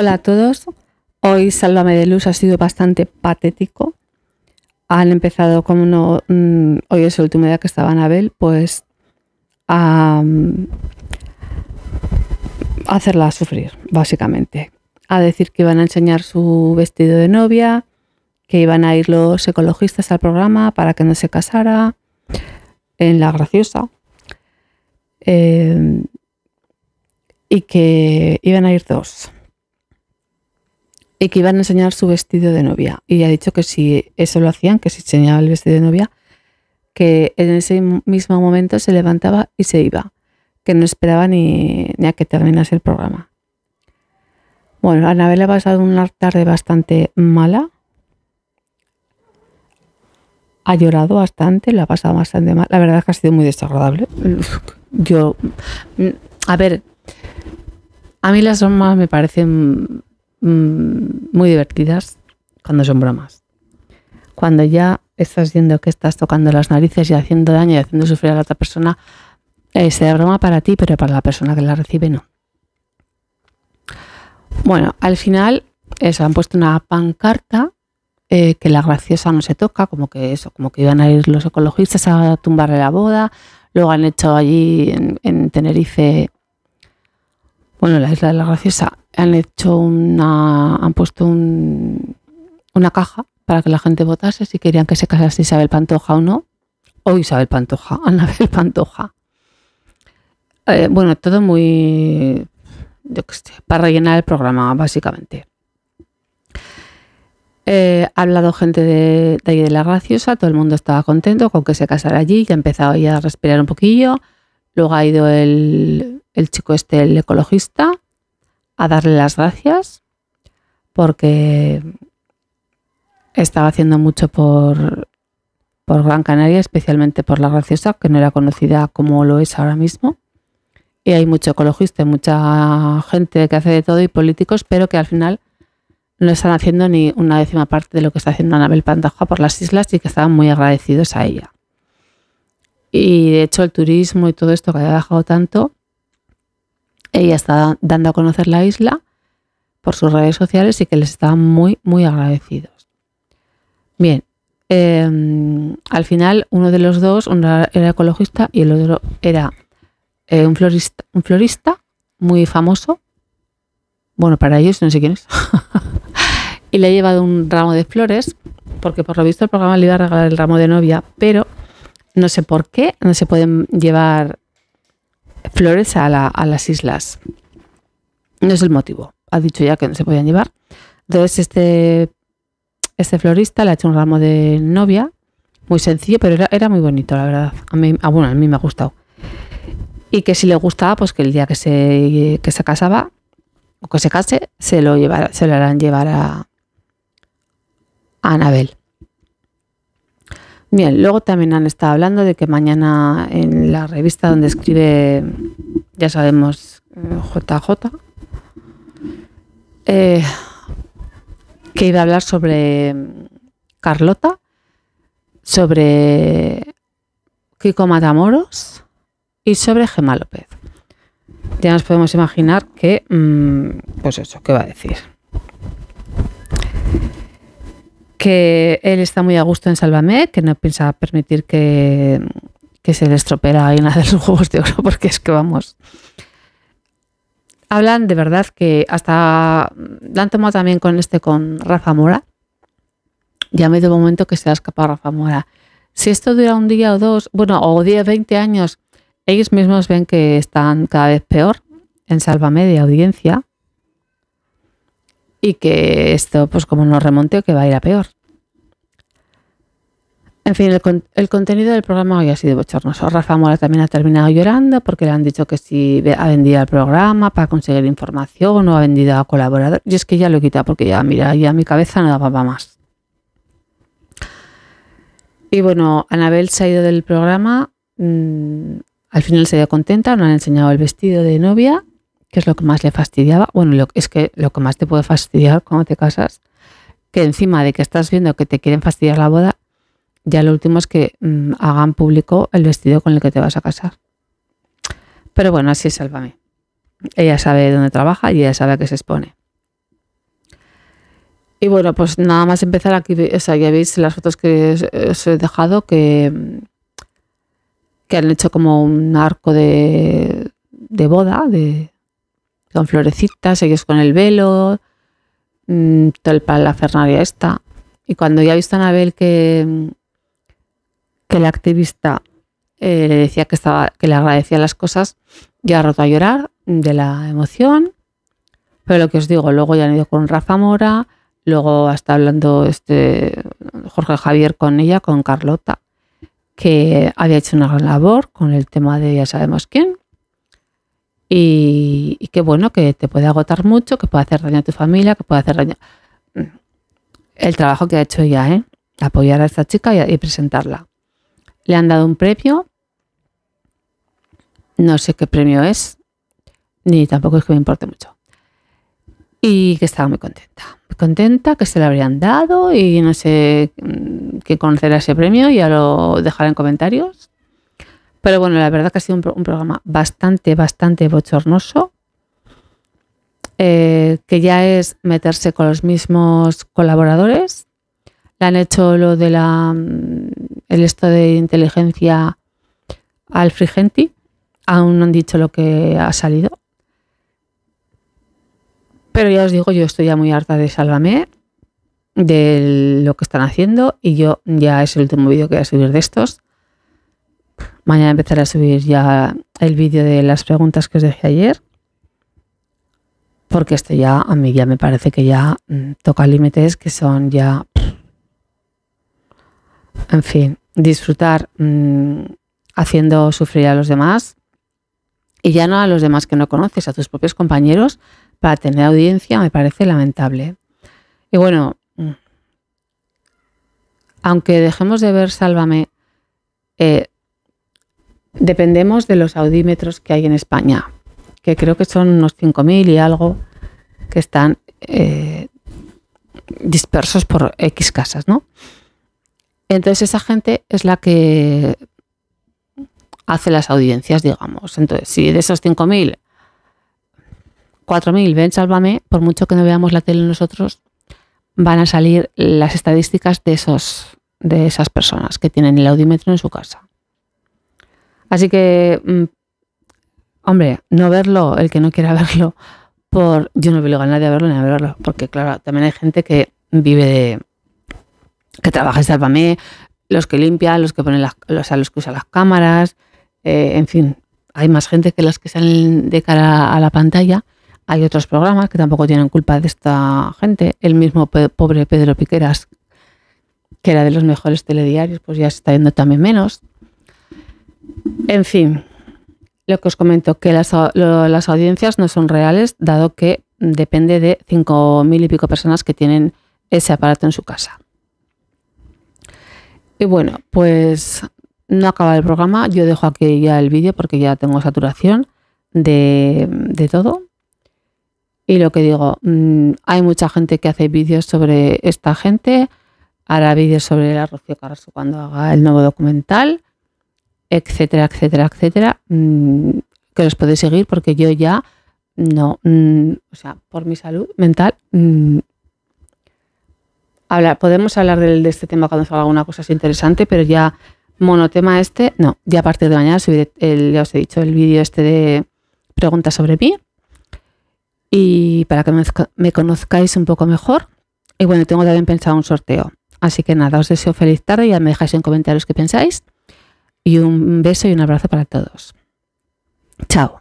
Hola a todos. Hoy Sálvame de Luz ha sido bastante patético. Han empezado como no. Mm, hoy es el último día que estaba Abel, pues a, mm, hacerla sufrir, básicamente. A decir que iban a enseñar su vestido de novia, que iban a ir los ecologistas al programa para que no se casara en La Graciosa. Eh, y que iban a ir dos y que iban a enseñar su vestido de novia. Y ha dicho que si eso lo hacían, que si enseñaba el vestido de novia, que en ese mismo momento se levantaba y se iba, que no esperaba ni, a que terminase el programa. Bueno, Anabel ha pasado una tarde bastante mala. Ha llorado bastante, lo ha pasado bastante mal. La verdad es que ha sido muy desagradable. Yo, mm, a ver, a mí las normas me parecen Mm, muy divertidas cuando son bromas. Cuando ya estás viendo que estás tocando las narices y haciendo daño y haciendo sufrir a la otra persona, eh, será broma para ti, pero para la persona que la recibe no. Bueno, al final se han puesto una pancarta eh, que la graciosa no se toca, como que eso, como que iban a ir los ecologistas a tumbarle la boda. Luego han hecho allí en Tenerife bueno, la Isla de la Graciosa, han hecho una, han puesto un, una caja para que la gente votase si querían que se casase Isabel Pantoja o no, o Isabel Pantoja, Anabel Pantoja. Eh, bueno, todo muy, yo para rellenar el programa, básicamente. Eh, ha hablado gente de, de de la Graciosa, todo el mundo estaba contento con que se casara allí, ya empezaba ya a respirar un poquillo. Luego ha ido el, el chico este, el ecologista, a darle las gracias porque estaba haciendo mucho por, por Gran Canaria, especialmente por La Graciosa, que no era conocida como lo es ahora mismo. Y hay mucho ecologista, mucha gente que hace de todo y políticos, pero que al final no están haciendo ni una décima parte de lo que está haciendo Anabel Pantaja por las islas y que estaban muy agradecidos a ella. Y de hecho el turismo y todo esto que había dejado tanto ella está dando a conocer la isla por sus redes sociales y que les están muy, muy agradecidos. Bien, em, al final uno de los dos, uno era ecologista y el otro era eh, un, florista, un florista muy famoso. Bueno, para ellos no sé quién es. y le ha llevado un ramo de flores, porque por lo visto el programa le iba a regalar el ramo de novia, pero no sé por qué no se pueden llevar flores a, las islas. No es el motivo. Ha dicho ya que no se podían llevar. Entonces este, este florista le ha hecho un ramo de novia. Muy sencillo, pero era, muy bonito, la verdad. A mí, ah, bueno, a mí me ha gustado. Y que si le gustaba, pues que el día que se, se casaba, o que se case, se lo, llevara, se lo harán llevar a Anabel. Bien, luego también han estado hablando de que mañana en la revista donde escribe, ya sabemos, JJ, eh, que iba a hablar sobre Carlota, sobre Kiko Matamoros y sobre Gemma López. Ya nos podemos imaginar que, mm, pues eso, ¿qué va a decir? que él está muy a gusto en Sálvame, que no piensa permitir que, que se le estropee una de sus juegos de oro, porque es que vamos. Hablan de verdad que hasta la han tomado también con este, con Rafa Mora. Ya me dio momento que se ha escapado Rafa Mora. Si esto dura un día o dos, bueno, o 10, 20 años, ellos mismos ven que están cada vez peor en Sálvame de audiencia y que esto, pues como no remonte, que va a ir a peor. En fin, el, el contenido del programa hoy ha sido bochornoso. Rafa Mora también ha terminado llorando porque le han dicho que si ha vendido el programa para conseguir información o ha vendido a colaboradores. Y es que ya lo he quitado porque ya, mira, ya mi cabeza no da más. Y bueno, Anabel se ha ido del programa. Mm, al final se ha ido contenta, no han enseñado el vestido de novia que es lo que más le fastidiaba. Bueno, es que lo que más te puede fastidiar cuando te casas, que encima de que estás viendo que te quieren fastidiar la boda, ya lo último es que mm, hagan público el vestido con el que te vas a casar. Pero bueno, así es Sálvame. Ella sabe dónde trabaja y ella sabe a qué se expone. Y bueno, pues nada más empezar aquí, o sea, ya veis las fotos que os he dejado que, que han hecho como un arco de, de boda, de, con florecitas, ellos con el velo, mm, todo el la fernaria esta. Y cuando ya ha visto a Anabel que, que la activista eh, le decía que, estaba, que le agradecía las cosas, ya ha roto a llorar de la emoción. Pero lo que os digo, luego ya han ido con Rafa Mora, luego hasta hablando este Jorge Javier con ella, con Carlota, que había hecho una gran labor con el tema de ya sabemos quién, y, qué que bueno, que te puede agotar mucho, que puede hacer daño a tu familia, que puede hacer daño. Mm. El trabajo que ha hecho ella, ¿eh? apoyar a esta chica y, presentarla. Le han dado un premio, no sé qué premio es, ni tampoco es que me importe mucho. Y que estaba muy contenta, muy contenta que se le habrían dado y no sé mm, qué conocerá ese premio, ya lo dejaré en comentarios. Pero bueno, la verdad que ha sido un, programa bastante, bastante bochornoso. Eh, que ya es meterse con los mismos colaboradores. Le han hecho lo de la mm, el estado de inteligencia al Frigenti. Aún no han dicho lo que ha salido. Pero ya os digo, yo estoy ya muy harta de Sálvame, de lo que están haciendo, y yo ya es el último vídeo que voy a subir de estos. Mañana empezaré a subir ya el vídeo de las preguntas que os dejé ayer. Porque esto ya, a mí ya me parece que ya mm, toca límites que son ya... En fin, disfrutar mm, haciendo sufrir a los demás. Y ya no a los demás que no conoces, a tus propios compañeros, para tener audiencia me parece lamentable. Y bueno, mm, aunque dejemos de ver Sálvame, eh, Dependemos de los audímetros que hay en España, que creo que son unos 5.000 y algo que están eh, dispersos por X casas, ¿no? Entonces esa gente es la que hace las audiencias, digamos. Entonces, si de esos 5.000, 4.000 ven Sálvame, por mucho que no veamos la tele nosotros, van a salir las estadísticas de, esos, de esas personas que tienen el audímetro en su casa. Así que, mm, hombre, no verlo, el que no quiera verlo, por yo no obligo a nadie a verlo ni a verlo, porque claro, también hay gente que vive que trabaja en mí, los que limpian, los que ponen las, o sea, los que usan las cámaras, eh, en fin, hay más gente que las que salen de cara a la pantalla. Hay otros programas que tampoco tienen culpa de esta gente. El mismo pobre Pedro Piqueras, que era de los mejores telediarios, pues ya se está viendo también menos. En fin, lo que os comento, que las, audiencias no son reales, dado que depende de 5.000 y pico personas que tienen ese aparato en su casa. Y bueno, pues no acaba el programa. Yo dejo aquí ya el vídeo porque ya tengo saturación de, todo. Y lo que digo, mm, hay mucha gente que hace vídeos sobre esta gente. Hará vídeos sobre la Rocío Carrasco cuando haga el nuevo documental etcétera, etcétera, etcétera, mm, que los podéis seguir porque yo ya no, mm, o sea, por mi salud mental, mm, podemos hablar de, este tema cuando salga alguna cosa interesante, pero ya monotema este, no, ya a partir de mañana subiré, el, ya os he dicho, el vídeo este de preguntas sobre mí y para que me, conozcáis un poco mejor. Y bueno, tengo también pensado un sorteo. Así que nada, os deseo feliz tarde y ya me dejáis en comentarios qué pensáis. Y un beso y un abrazo para todos. Chao.